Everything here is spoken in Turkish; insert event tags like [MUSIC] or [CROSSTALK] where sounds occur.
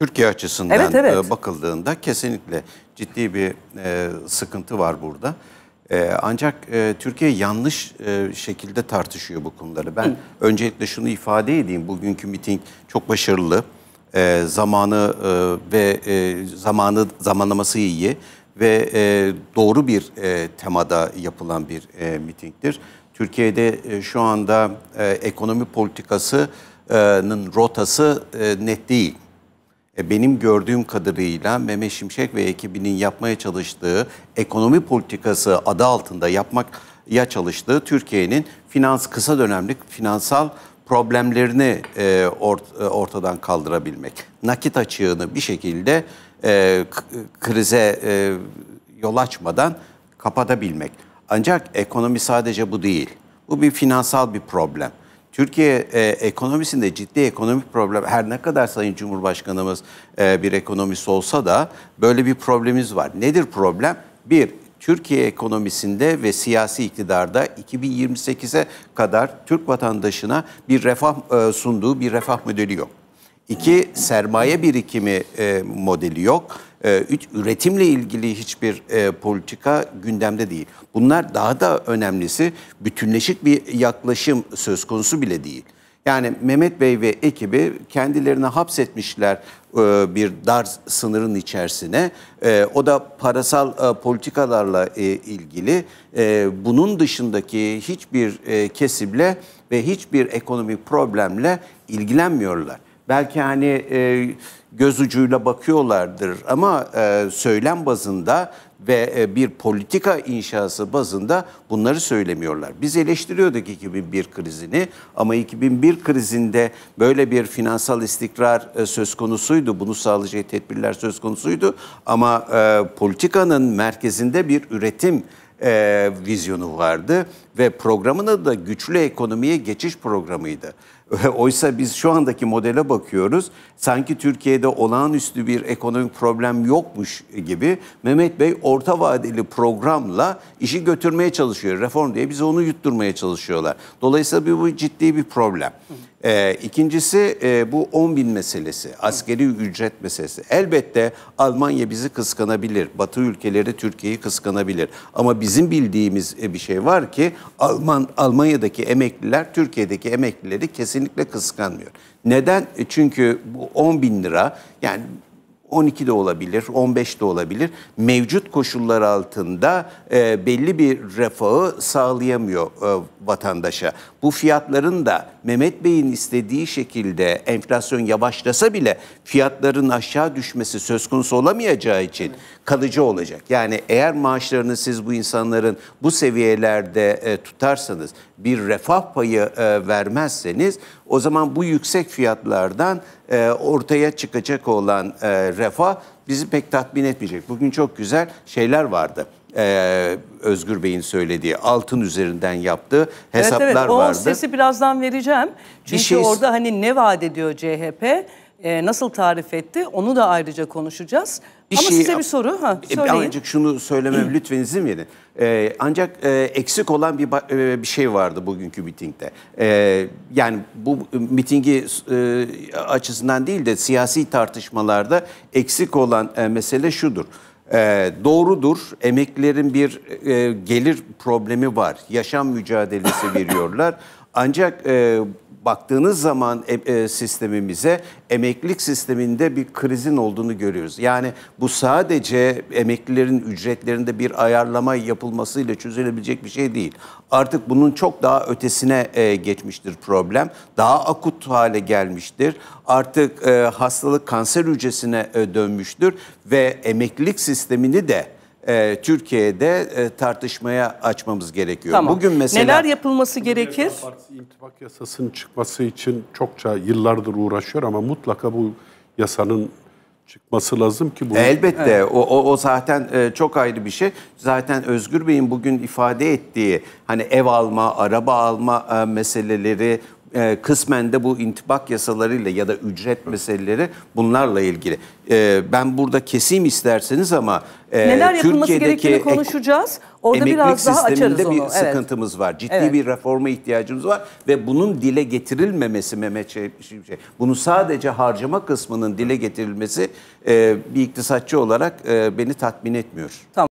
Türkiye açısından evet, evet. E, bakıldığında kesinlikle ciddi bir e, sıkıntı var burada. E, ancak e, Türkiye yanlış e, şekilde tartışıyor bu konuları. Ben Hı. öncelikle şunu ifade edeyim. Bugünkü miting çok başarılı. E, zamanı e, ve e, zamanı zamanlaması iyi ve e, doğru bir e, temada yapılan bir e, mitingdir. Türkiye'de e, şu anda e, ekonomi politikasının rotası e, net değil. E, benim gördüğüm kadarıyla Mehmet Şimşek ve ekibinin yapmaya çalıştığı ekonomi politikası adı altında yapmak ya çalıştığı Türkiye'nin finans kısa dönemlik finansal problemlerini e, ort, e, ortadan kaldırabilmek. Nakit açığını bir şekilde e, krize e, yol açmadan kapatabilmek. Ancak ekonomi sadece bu değil. Bu bir finansal bir problem. Türkiye e, ekonomisinde ciddi ekonomik problem her ne kadar Sayın Cumhurbaşkanımız e, bir ekonomist olsa da böyle bir problemimiz var. Nedir problem? Bir, Türkiye ekonomisinde ve siyasi iktidarda 2028'e kadar Türk vatandaşına bir refah e, sunduğu bir refah modeli yok. İki, sermaye birikimi e, modeli yok. Ee, üretimle ilgili hiçbir e, politika gündemde değil. Bunlar daha da önemlisi bütünleşik bir yaklaşım söz konusu bile değil. Yani Mehmet Bey ve ekibi kendilerini hapsetmişler e, bir dar sınırın içerisine. E, o da parasal e, politikalarla ilgili. bunun dışındaki hiçbir e, kesimle ve hiçbir ekonomik problemle ilgilenmiyorlar belki hani e, göz ucuyla bakıyorlardır ama e, söylem bazında ve e, bir politika inşası bazında bunları söylemiyorlar. Biz eleştiriyorduk 2001 krizini ama 2001 krizinde böyle bir finansal istikrar e, söz konusuydu. Bunu sağlayacak tedbirler söz konusuydu ama e, politikanın merkezinde bir üretim e, vizyonu vardı ve programın adı da güçlü ekonomiye geçiş programıydı. [LAUGHS] Oysa biz şu andaki modele bakıyoruz. Sanki Türkiye'de olağanüstü bir ekonomik problem yokmuş gibi Mehmet Bey orta vadeli programla işi götürmeye çalışıyor. Reform diye bize onu yutturmaya çalışıyorlar. Dolayısıyla bu ciddi bir problem. E, ikincisi e, bu 10 bin meselesi, askeri ücret meselesi. Elbette Almanya bizi kıskanabilir, Batı ülkeleri Türkiye'yi kıskanabilir. Ama bizim bildiğimiz e, bir şey var ki Alman Almanya'daki emekliler Türkiye'deki emeklileri kesin kesinlikle kıskanmıyor. Neden? E çünkü bu 10 bin lira yani 12 de olabilir, 15 de olabilir. Mevcut koşullar altında e, belli bir refahı sağlayamıyor e, vatandaşa. Bu fiyatların da Mehmet Bey'in istediği şekilde enflasyon yavaşlasa bile fiyatların aşağı düşmesi söz konusu olamayacağı için kalıcı olacak. Yani eğer maaşlarını siz bu insanların bu seviyelerde e, tutarsanız bir refah payı e, vermezseniz o zaman bu yüksek fiyatlardan e, ortaya çıkacak olan e, refah bizi pek tatmin etmeyecek. Bugün çok güzel şeyler vardı. Ee, Özgür Bey'in söylediği altın üzerinden yaptığı hesaplar evet, evet, o vardı. O sesi birazdan vereceğim. Çünkü şey... orada hani ne vaat ediyor CHP? e, nasıl tarif etti onu da ayrıca konuşacağız. Bir Ama şey, size bir soru. Ha, e, söyleyin. Ancak şunu söylemem [CLEARS THROAT] lütfen izin verin. Ee, ancak e, eksik olan bir e, bir şey vardı bugünkü mitingde. E, yani bu e, mitingi e, açısından değil de siyasi tartışmalarda eksik olan e, mesele şudur. E, doğrudur, emeklilerin bir e, gelir problemi var, yaşam mücadelesi [LAUGHS] veriyorlar. Ancak e, baktığınız zaman e, e, sistemimize emeklilik sisteminde bir krizin olduğunu görüyoruz. Yani bu sadece emeklilerin ücretlerinde bir ayarlama yapılmasıyla çözülebilecek bir şey değil. Artık bunun çok daha ötesine e, geçmiştir problem. Daha akut hale gelmiştir. Artık e, hastalık kanser hücresine e, dönmüştür ve emeklilik sistemini de e, Türkiye'de e, tartışmaya açmamız gerekiyor. Tamam. Bugün mesela neler yapılması gerekir? Partisi intibak yasasının çıkması için çokça yıllardır uğraşıyor ama mutlaka bu yasanın çıkması lazım ki bu. E, elbette evet. o, o o zaten e, çok ayrı bir şey. Zaten Özgür Bey'in bugün ifade ettiği hani ev alma, araba alma e, meseleleri e, kısmen de bu intibak yasalarıyla ya da ücret meseleleri bunlarla ilgili. E, ben burada keseyim isterseniz ama e, neler yapılması konuşacağız. Orada emeklilik biraz daha açarız onu. bir evet. sıkıntımız var. Ciddi evet. bir reforma ihtiyacımız var ve bunun dile getirilmemesi Mehmet şey, şey Bunu sadece harcama kısmının dile getirilmesi e, bir iktisatçı olarak e, beni tatmin etmiyor. Tamam.